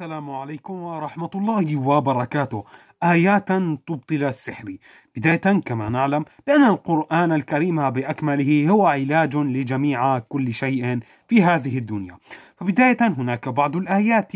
السلام عليكم ورحمة الله وبركاته آيات تبطل السحر بداية كما نعلم بأن القرآن الكريم بأكمله هو علاج لجميع كل شيء في هذه الدنيا فبداية هناك بعض الآيات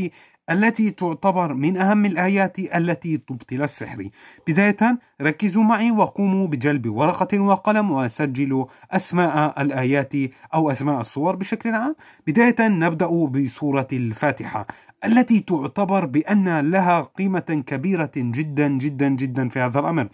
التي تعتبر من أهم الآيات التي تبطل السحر بداية ركزوا معي وقوموا بجلب ورقة وقلم وسجلوا أسماء الآيات أو أسماء الصور بشكل عام بداية نبدأ بسورة الفاتحة التي تعتبر بأن لها قيمة كبيرة جدا جدا جدا في هذا الأمر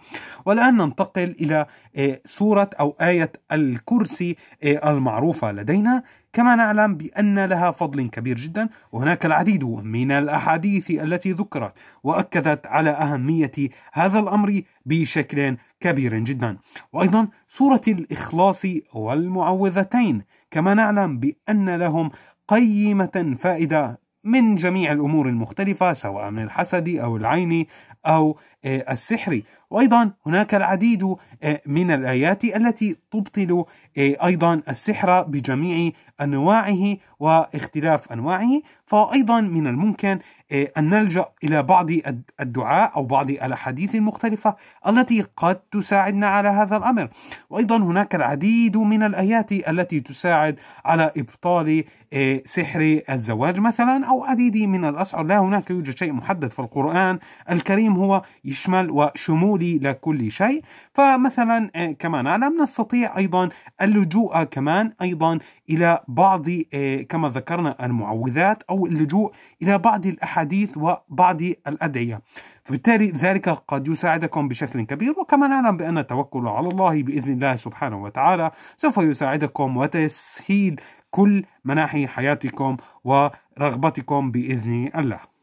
والآن ننتقل إلى إيه، سورة أو آية الكرسي إيه، المعروفة لدينا كما نعلم بأن لها فضل كبير جدا وهناك العديد من الأحاديث التي ذكرت وأكدت على أهمية هذا الأمر بشكل كبير جدا وأيضا سورة الإخلاص والمعوذتين كما نعلم بأن لهم قيمة فائدة من جميع الأمور المختلفة سواء من الحسد أو العين أو آه، السحر وأيضا هناك العديد آه، من الآيات التي تبطل آه، أيضا السحر بجميع أنواعه واختلاف أنواعه فأيضا من الممكن آه، أن نلجأ إلى بعض الدعاء أو بعض الأحاديث المختلفة التي قد تساعدنا على هذا الأمر وأيضا هناك العديد من الآيات التي تساعد على إبطال سحر الزواج مثلا أو عديد من الأسعار لا هناك يوجد شيء محدد فالقرآن الكريم هو يشمل وشمول عادي لكل شيء فمثلا آه، كما نعلم نستطيع أيضا اللجوء كمان أيضا إلى بعض آه، كما ذكرنا المعوذات أو اللجوء إلى بعض الأحاديث وبعض الأدعية فبالتالي ذلك قد يساعدكم بشكل كبير وكما نعلم بأن التوكل على الله بإذن الله سبحانه وتعالى سوف يساعدكم وتسهيل كل مناحي حياتكم ورغبتكم بإذن الله